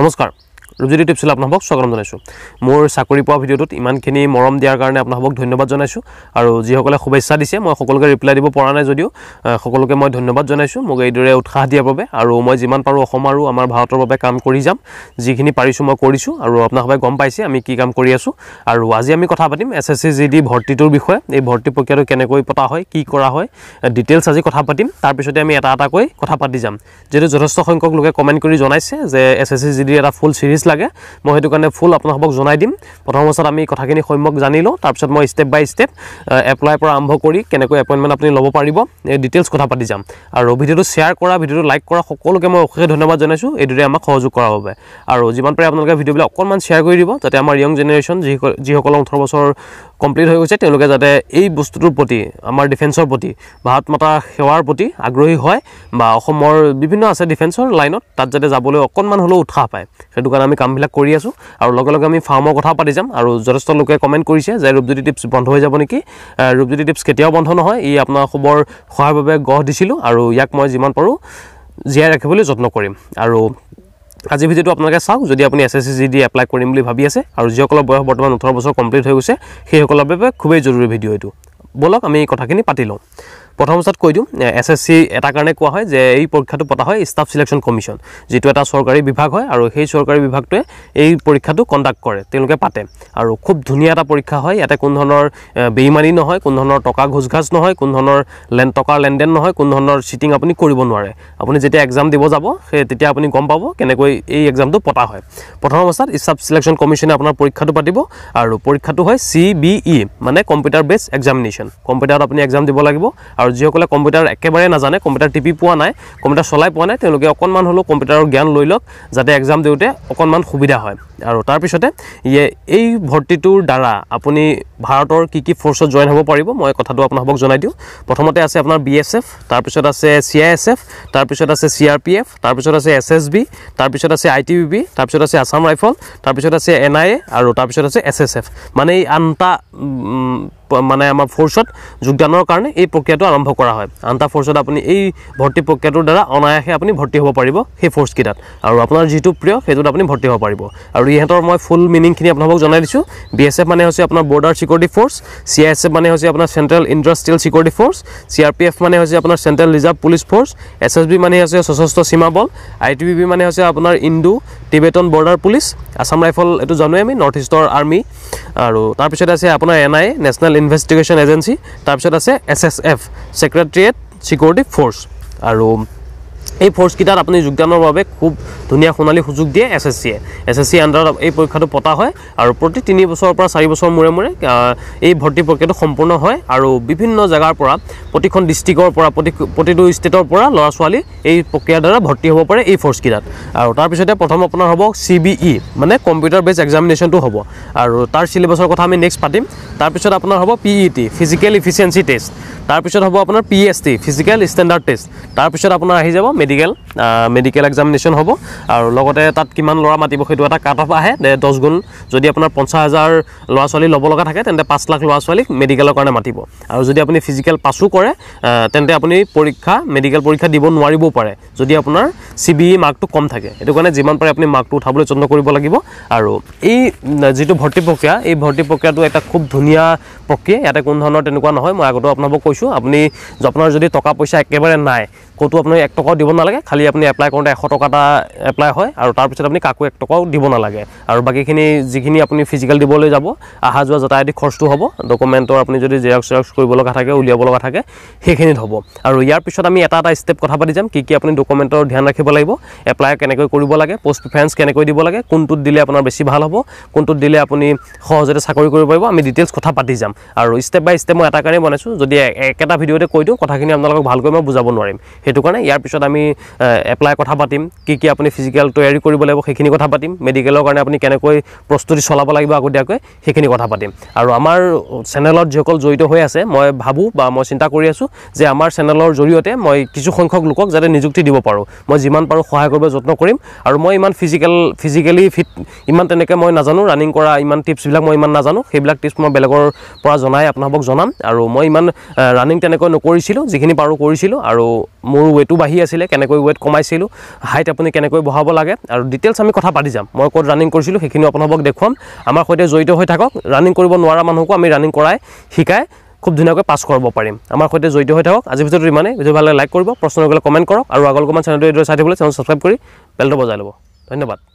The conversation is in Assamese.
নমস্কার ৰূপজ্যোতি টিপছিল আপোনাক স্বাগতম জনাইছোঁ মোৰ চাকৰি পোৱা ভিডিঅ'টোত ইমানখিনি মৰম দিয়াৰ কাৰণে আপোনাক ধন্যবাদ জনাইছোঁ আৰু যিসকলে শুভেচ্ছা দিছে মই সকলোকে ৰিপ্লাই দিব পৰা নাই যদিও সকলোকে মই ধন্যবাদ জনাইছোঁ মোক এইদৰে উৎসাহ দিয়াৰ বাবে আৰু মই যিমান পাৰোঁ অসম আৰু আমাৰ ভাৰতৰ বাবে কাম কৰি যাম যিখিনি পাৰিছোঁ মই কৰিছোঁ আৰু আপোনাসবাই গম পাইছে আমি কি কাম কৰি আছোঁ আৰু আজি আমি কথা পাতিম S S C G D ভৰ্তিটোৰ বিষয়ে এই ভৰ্তি প্ৰক্ৰিয়াটো কেনেকৈ পতা হয় কি কৰা হয় ডিটেইলছ আজি কথা পাতিম তাৰপিছতে আমি এটা এটাকৈ কথা পাতি যাম যিহেতু যথেষ্ট সংখ্যক লোকে কমেণ্ট কৰি জনাইছে যে এছ এছ চি জি ডিৰ এটা ফুল ছিৰিজ লাগে লাগে মই সেইটো কাৰণে ফুল আপোনালোকক জনাই দিম প্ৰথম অৱস্থাত আমি কথাখিনি সম্যক জানি লওঁ তাৰপিছত মই ষ্টেপ বাই ষ্টেপ এপ্লাই পৰা আৰম্ভ কৰি কেনেকৈ এপইণ্টমেণ্ট আপুনি ল'ব পাৰিব এই ডিটেইলছ কথা পাতি যাম আৰু ভিডিঅ'টো শ্বেয়াৰ কৰা ভিডিঅ'টো লাইক কৰা সকলোকে মই অশেষ ধন্যবাদ জনাইছোঁ এইদৰে আমাক সহযোগ কৰাৰ বাবে আৰু যিমান পাৰে আপোনালোকে ভিডিঅ'বিলাক অকণমান শ্বেয়াৰ কৰি দিব যাতে আমাৰ ইয়ং জেনেৰেশ্যন যিসকল যিসকলৰ ওঠৰ বছৰ কমপ্লিট হৈ গৈছে তেওঁলোকে যাতে এই বস্তুটোৰ প্ৰতি আমাৰ ডিফেন্সৰ প্ৰতি ভাৰত মাতা সেৱাৰ প্ৰতি আগ্ৰহী হয় বা অসমৰ বিভিন্ন আছে ডিফেন্সৰ লাইনত তাত যাতে যাবলৈ অকণমান হ'লেও উৎসাহ পায় সেইটো কাৰণে আমি কামবিলাক কৰি আছোঁ আৰু লগে লগে আমি ফাৰ্মৰ কথাও পাতি যাম আৰু যথেষ্ট লোকে কমেণ্ট কৰিছে যে ৰূপজ্যোতি টিপছ বন্ধ হৈ যাব নেকি ৰূপজ্যোতি টিপছ কেতিয়াও বন্ধ নহয় ই আপোনাৰ অসমৰ সহায়ৰ বাবে গঢ় দিছিলোঁ আৰু ইয়াক মই যিমান পাৰোঁ জীয়াই ৰাখিবলৈ যত্ন কৰিম আৰু আজি ভিডিওটো আপোনালোকে চাওক যদি আপুনি এছ এছ চি দি এপ্লাই কৰিম বুলি ভাবি আছে আৰু যিসকলৰ বয়স বৰ্তমান ওঠৰ বছৰ কমপ্লিট হৈ গৈছে সেইসকলৰ বাবে খুবেই জৰুৰী ভিডিঅ' এইটো ব'লক আমি কথাখিনি পাতি লওঁ প্ৰথম অৱস্থাত কৈ দিওঁ এছ এছ চি এটা কাৰণে কোৱা হয় যে এই পৰীক্ষাটো পতা হয় ষ্টাফ চিলেকশ্যন কমিশ্যন যিটো এটা চৰকাৰী বিভাগ হয় আৰু সেই চৰকাৰী বিভাগটোৱে এই পৰীক্ষাটো কণ্ডাক্ট কৰে তেওঁলোকে পাতে আৰু খুব ধুনীয়া এটা পৰীক্ষা হয় ইয়াতে কোনো ধৰণৰ বেইমানী নহয় কোনো ধৰণৰ টকা ঘোচ ঘাচ নহয় কোনো ধৰণৰ লেন টকাৰ লেনদেন নহয় কোনো ধৰণৰ চিটিং আপুনি কৰিব নোৱাৰে আপুনি যেতিয়া এক্সাম দিব যাব সেই তেতিয়া আপুনি গম পাব কেনেকৈ এই এক্সামটো পতা হয় প্ৰথম অৱস্থাত ষ্টাফ চিলেকশ্যন কমিশ্যনে আপোনাৰ পৰীক্ষাটো পাতিব আৰু পৰীক্ষাটো হয় চি বি ই মানে কম্পিউটাৰ বেছ এক্সামিনেশ্যন কম্পিউটাৰত আপুনি এক্সাম দিব লাগিব আৰু যিসকলে কম্পিউটাৰ একেবাৰে নাজানে কম্পিউটাৰ টিপি পোৱা নাই কম্পিউটাৰ চলাই পোৱা নাই তেওঁলোকে অকণমান হ'লেও কম্পিউটাৰৰ জ্ঞান লৈ লওক যাতে এক্সাম দিওঁতে অকণমান সুবিধা হয় আৰু তাৰপিছতে এই ভৰ্তিটোৰ দ্বাৰা আপুনি ভাৰতৰ কি কি ফ'ৰ্চত জইন হ'ব পাৰিব মই কথাটো আপোনালোকক জনাই দিওঁ প্ৰথমতে আছে আপোনাৰ বি এছ এফ তাৰপিছত আছে চি আই এছ এফ তাৰপিছত আছে চি আৰ পি এফ তাৰপিছত আছে এছ এছ বি তাৰপিছত আছে আই টি বি তাৰপিছত আছে আছাম ৰাইফল তাৰপিছত আছে এন আই এ আৰু তাৰপিছত আছে এছ এছ এফ মানে এই আনটা মানে আমাৰ ফৰ্চত যোগদানৰ কাৰণে এই প্ৰক্ৰিয়াটো আৰম্ভ কৰা হয় আনটা ফৰ্চত আপুনি এই ভৰ্তি প্ৰক্ৰিয়াটোৰ দ্বাৰা অনায়াসে আপুনি ভৰ্তি হ'ব পাৰিব সেই ফৰ্চকেইটাত আৰু আপোনাৰ যিটো প্ৰিয় সেইটোত আপুনি ভৰ্তি হ'ব পাৰিব আৰু ইহঁতৰ মই ফুল মিনিংখিনি আপোনালোকক জনাই দিছোঁ বি এছ এফ মানে হৈছে আপোনাৰ border security force C I S F মানে হৈছে আপোনাৰ central industrial security force C R P F মানে হৈছে আপোনাৰ central reserve police force S S B মানে হৈছে সশস্ত্ৰ সীমা বল আই টি বি বি মানে হৈছে আপোনাৰ Indo Tibetan border police Assam rifle এইটো জানোৱেই আমি নৰ্থ ইষ্টৰ আৰ্মি আৰু তাৰপিছত আছে আপোনাৰ N I national investigation agency তাৰপিছত আছে S S F secretariat security force আৰু এই ফৰ্চকেইটাত আপুনি যোগদানৰ বাবে খুব ধুনীয়া সোণালী সুযোগ দিয়ে এছ এছ চিয়ে এছ এছ চি আণ্ডাৰত এই পৰীক্ষাটো পতা হয় আৰু প্ৰতি তিনি বছৰৰ পৰা চাৰি বছৰৰ মূৰে মূৰে এই ভৰ্তি প্ৰক্ৰিয়াটো সম্পূৰ্ণ হয় আৰু বিভিন্ন জেগাৰ পৰা প্ৰতিখন ডিষ্ট্ৰিক্টৰ পৰা প্ৰতি প্ৰতিটো ষ্টেটৰ পৰা ল'ৰা ছোৱালী এই প্ৰক্ৰিয়াৰ দ্বাৰা ভৰ্তি হ'ব পাৰে এই ফৰ্চকেইটাত আৰু তাৰপিছতে প্ৰথম আপোনাৰ হ'ব চি বি ই মানে কম্পিউটাৰ বেছ এক্সামিনেশ্যনটো হ'ব আৰু তাৰ চিলেবাছৰ কথা আমি নেক্সট পাতিম তাৰপিছত আপোনাৰ হ'ব P E T physical efficiency test তাৰপিছত হ'ব আপোনাৰ P S T physical standard test তাৰপিছত আপোনাৰ আহি যাব মেডিকেল মেডিকেল এক্সামিনেশ্যন হ'ব আৰু লগতে তাত কিমান ল'ৰা মাতিব সেইটো এটা কাট অফ আহে দহ গুণ যদি আপোনাৰ পঞ্চাছ হাজাৰ ল'ৰা ছোৱালী ল'ব লগা থাকে তেন্তে পাঁচ লাখ ল'ৰা ছোৱালীক মেডিকেলৰ কাৰণে মাতিব আৰু যদি আপুনি ফিজিকেল পাছো কৰে তেন্তে আপুনি পৰীক্ষা মেডিকেল পৰীক্ষা দিব নোৱাৰিবও পাৰে যদি আপোনাৰ চি বি ই মাৰ্কটো কম থাকে সেইটো কাৰণে যিমান পাৰে আপুনি মাৰ্কটো উঠাবলৈ যত্ন কৰিব লাগিব আৰু এই যিটো ভৰ্তি প্ৰক্ৰিয়া এই ভৰ্তি প্ৰক্ৰিয়াটো এটা খুব ধুনীয়া প্ৰক্ৰিয়া ইয়াতে কোনো ধৰণৰ তেনেকুৱা নহয় মই আগতেও আপোনালোকক কৈছোঁ আপুনি আপোনাৰ যদি টকা পইচা একেবাৰে নাই ক'তো আপুনি এক টকাও দিব নালাগে খালি আপুনি এপ্লাই কৰোঁতে এশ টকা এটা এপ্লাই হয় আৰু তাৰপিছত আপুনি কাকো এক টকাও দিব নালাগে আৰু বাকীখিনি যিখিনি আপুনি ফিজিকেল দিবলৈ যাব অহা যোৱা যাতায়াতী খৰচটো হ'ব ডকুমেণ্টৰ আপুনি যদি জেৰক্স চেৰক্স কৰিব লগা থাকে উলিয়াব লগা থাকে সেইখিনিত হ'ব আৰু ইয়াৰ পিছত আমি এটা এটা ষ্টেপ কথা পাতি যাম কি কি আপুনি ডকুমেণ্টৰ ধ্যান ৰাখিব লাগিব এপ্লাই কেনেকৈ কৰিব লাগে পষ্ট প্ৰিফাৰেঞ্চ কেনেকৈ দিব লাগে কোনটো দিলে আপোনাৰ বেছি ভাল হ'ব কোনটোত দিলে আপুনি সহজতে চাকৰি কৰিব পাৰিব আমি ডিটেইলছ কথা পাতি যাম আৰু ষ্টেপ বাই ষ্টেপ মই এটা কাৰণেই বনাইছোঁ যদি একেটা ভিডিঅ'তে কৈ দিওঁ কথাখিনি আপোনালোকক ভালকৈ মই বুজাব নোৱাৰিম সেইটো কাৰণে ইয়াৰ পিছত আমি এপ্লাই কথা পাতিম কি কি আপুনি ফিজিকেল তৈয়াৰী কৰিব লাগিব সেইখিনি কথা পাতিম মেডিকেলৰ কাৰণে আপুনি কেনেকৈ প্ৰস্তুতি চলাব লাগিব আগতীয়াকৈ সেইখিনি কথা পাতিম আৰু আমাৰ চেনেলত যিসকল জড়িত হৈ আছে মই ভাবোঁ বা মই চিন্তা কৰি আছোঁ যে আমাৰ চেনেলৰ জৰিয়তে মই কিছুসংখ্যক লোকক যাতে নিযুক্তি দিব পাৰোঁ মই যিমান পাৰোঁ সহায় কৰিব যত্ন কৰিম আৰু মই ইমান ফিজিকেল ফিজিকেলি ফিট ইমান তেনেকৈ মই নাজানো ৰানিং কৰা ইমান টিপছবিলাক মই ইমান নাজানো সেইবিলাক টিপছ মই বেলেগৰ পৰা জনাই আপোনালোকক জনাম আৰু মই ইমান ৰানিং তেনেকৈ নকৰিছিলোঁ যিখিনি পাৰোঁ কৰিছিলোঁ আৰু মোৰ ৱেটো বাঢ়ি আছিলে কেনেকৈ ৱেট কমাইছিলোঁ হাইট আপুনি কেনেকৈ বঢ়াব লাগে আৰু ডিটেইলছ আমি কথা পাতি যাম মই ক'ত ৰানিং কৰিছিলোঁ সেইখিনিও আপোনালোকক দেখুৱাম আমাৰ সৈতে জড়িত হৈ থাকক ৰানিং কৰিব নোৱাৰা মানুহকো আমি ৰানিং কৰাই শিকাই খুব ধুনীয়াকৈ পাছ কৰাব পাৰিম আমাৰ সৈতে জড়িত হৈ থাকক আজিৰ ভিতৰত ইমানেই ভিডিঅ' ভাল লাগে লাইক কৰিব প্ৰশ্ন লাগিলে কমেণ্ট কৰক আৰু আগলৈ অকণমান চেনেলটো এইদৰে চাই থাকিবলৈ চেনেল ছাবস্ক্ৰাইব কৰি বেলটো বজাই ল'ব ধন্যবাদ